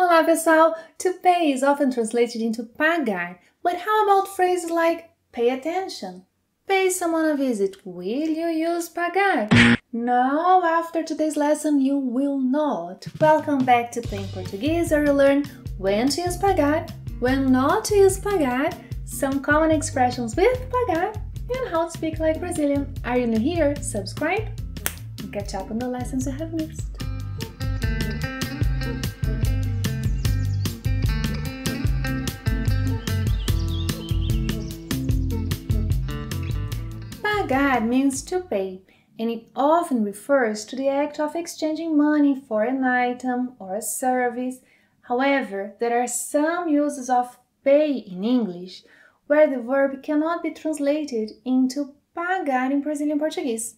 Olá, pessoal! To pay is often translated into pagar, but how about phrases like pay attention? Pay someone a visit. Will you use pagar? No, after today's lesson you will not. Welcome back to Think Portuguese, where you learn when to use pagar, when not to use pagar, some common expressions with pagar, and how to speak like Brazilian. Are you new here? Subscribe and catch up on the lessons you have missed. guide means to pay, and it often refers to the act of exchanging money for an item or a service. However, there are some uses of pay in English where the verb cannot be translated into pagar in Brazilian Portuguese.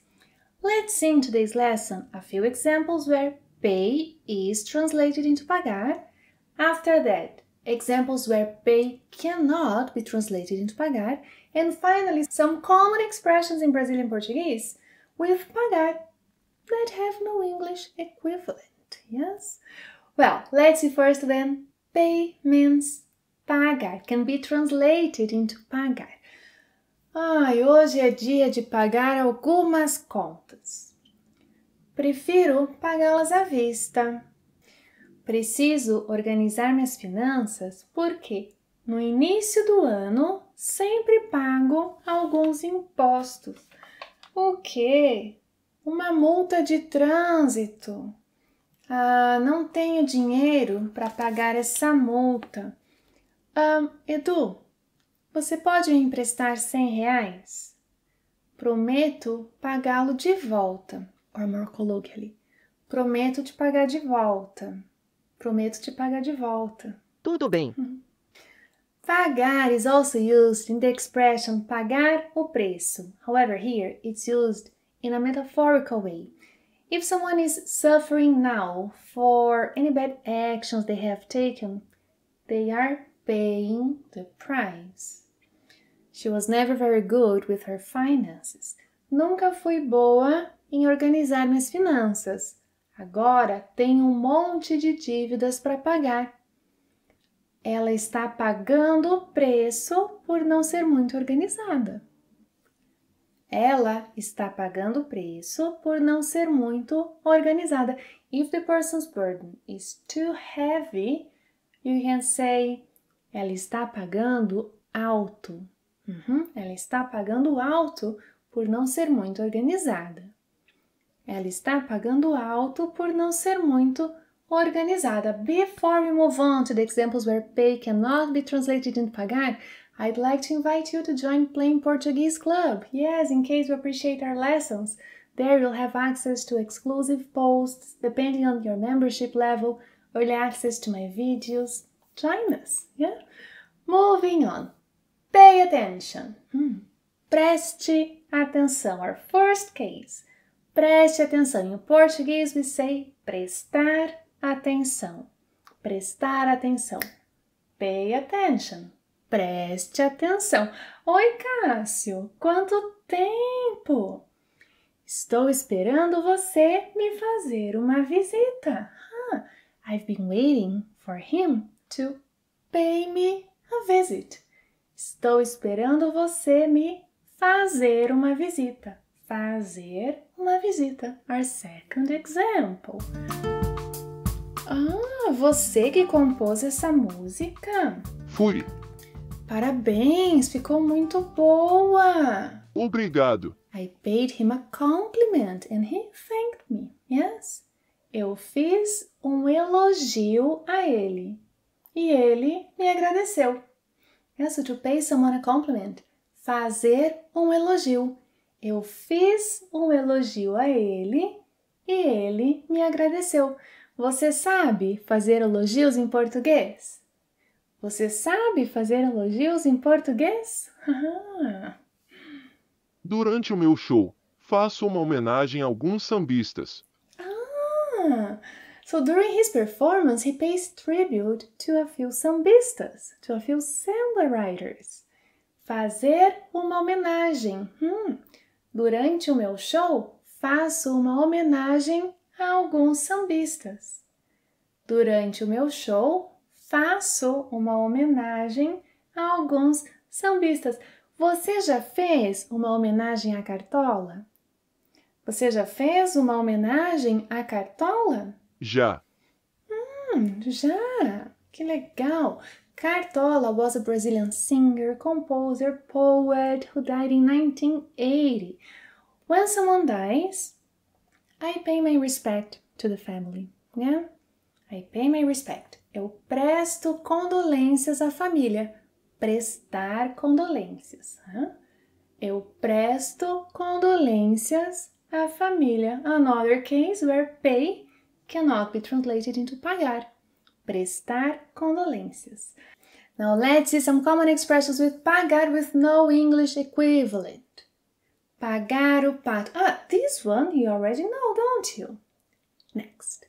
Let's see in today's lesson a few examples where pay is translated into pagar. After that, examples where pay cannot be translated into pagar, and finally, some common expressions in Brazilian Portuguese with pagar that have no English equivalent, yes? Well, let's see first then, pay means pagar, can be translated into pagar. Ai, hoje é dia de pagar algumas contas. Prefiro pagá-las à vista. Preciso organizar minhas finanças porque no início do ano sempre pago alguns impostos. O que? Uma multa de trânsito. Ah, não tenho dinheiro para pagar essa multa. Ah, Edu, você pode me emprestar 100 reais? Prometo pagá-lo de volta. Ormor colou ali. Prometo te pagar de volta. Prometo te pagar de volta. Tudo bem. Uhum. Pagar is also used in the expression pagar o preço. However, here it's used in a metaphorical way. If someone is suffering now for any bad actions they have taken, they are paying the price. She was never very good with her finances. Nunca fui boa em organizar minhas finanças. Agora tem um monte de dívidas para pagar. Ela está pagando o preço por não ser muito organizada. Ela está pagando o preço por não ser muito organizada. If the person's burden is too heavy, you can say ela está pagando alto. Uhum, ela está pagando alto por não ser muito organizada. Ela está pagando alto por não ser muito organizada. Before we move on to the examples where pay cannot be translated into pagar, I'd like to invite you to join Plain Portuguese Club. Yes, in case you appreciate our lessons. There you'll have access to exclusive posts depending on your membership level, early access to my videos. Join us, yeah? Moving on. Pay attention. Hmm. Preste atenção. Our first case. Preste atenção. Em português, we say prestar atenção. Prestar atenção. Pay attention. Preste atenção. Oi, Cássio. Quanto tempo! Estou esperando você me fazer uma visita. Huh. Ah, I've been waiting for him to pay me a visit. Estou esperando você me fazer uma visita fazer uma visita. Our second example. Ah, você que compôs essa música? Fui. Parabéns, ficou muito boa. Obrigado. I paid him a compliment and he thanked me. Yes? Eu fiz um elogio a ele e ele me agradeceu. Yes, to pay someone a compliment. Fazer um elogio. Eu fiz um elogio a ele e ele me agradeceu. Você sabe fazer elogios em português? Você sabe fazer elogios em português? Durante o meu show, faço uma homenagem a alguns sambistas. Ah! So during his performance, he pays tribute to a few sambistas, to a few samba writers. Fazer uma homenagem. Hum, Durante o meu show, faço uma homenagem a alguns sambistas. Durante o meu show, faço uma homenagem a alguns sambistas. Você já fez uma homenagem à Cartola? Você já fez uma homenagem à Cartola? Já. Hum, já. Que legal. Cartola was a Brazilian singer, composer, poet who died in 1980. When someone dies, I pay my respect to the family. Yeah? Né? I pay my respect. Eu presto condolências à família. Prestar condolências. Huh? Eu presto condolências à família. Another case where pay cannot be translated into pagar. prestar condolences. Now let's see some common expressions with pagar with no English equivalent. Pagar o pato. Ah, this one you already know, don't you? Next.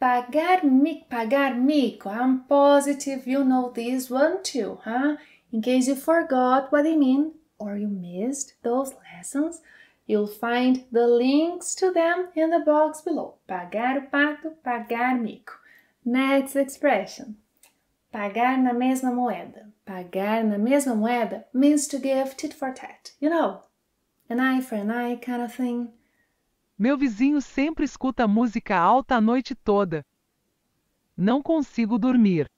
Pagar mico, pagar mico. I'm positive you know this one too, huh? In case you forgot what they mean or you missed those lessons, you'll find the links to them in the box below. Pagar o pato, pagar mico. Next expression. Pagar na mesma moeda. Pagar na mesma moeda means to give tit for tat, you know? An eye for an eye kind of thing. Meu vizinho sempre escuta música alta a noite toda. Não consigo dormir.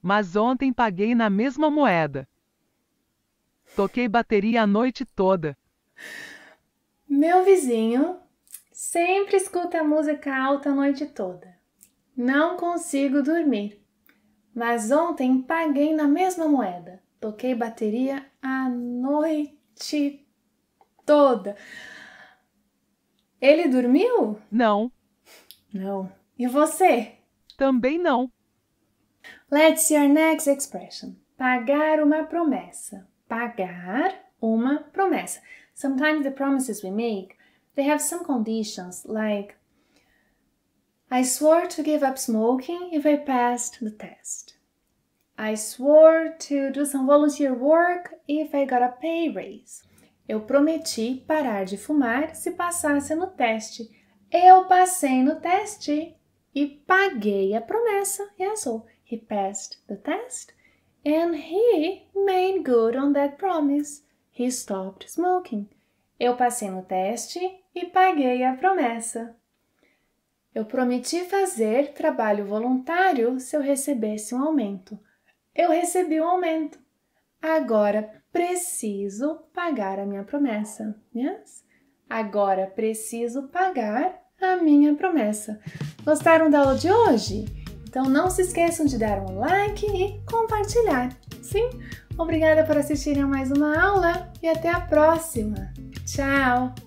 Mas ontem paguei na mesma moeda. Toquei bateria a noite toda. Meu vizinho sempre escuta música alta a noite toda. Não consigo dormir. Mas ontem paguei na mesma moeda. Toquei bateria a noite toda. Ele dormiu? Não. Não. E você? Também não. Let's see our next expression. Pagar uma promessa. Pagar uma promessa. Sometimes the promises we make, they have some conditions like I swore to give up smoking if I passed the test. I swore to do some volunteer work if I got a pay raise. Eu prometi parar de fumar se passasse no teste. Eu passei no teste e paguei a promessa. Yes, so he passed the test and he made good on that promise. He stopped smoking. Eu passei no teste e paguei a promessa. Eu prometi fazer trabalho voluntário se eu recebesse um aumento. Eu recebi um aumento. Agora preciso pagar a minha promessa. Yes? Agora preciso pagar a minha promessa. Gostaram da aula de hoje? Então não se esqueçam de dar um like e compartilhar. Sim? Obrigada por assistirem a mais uma aula e até a próxima. Tchau!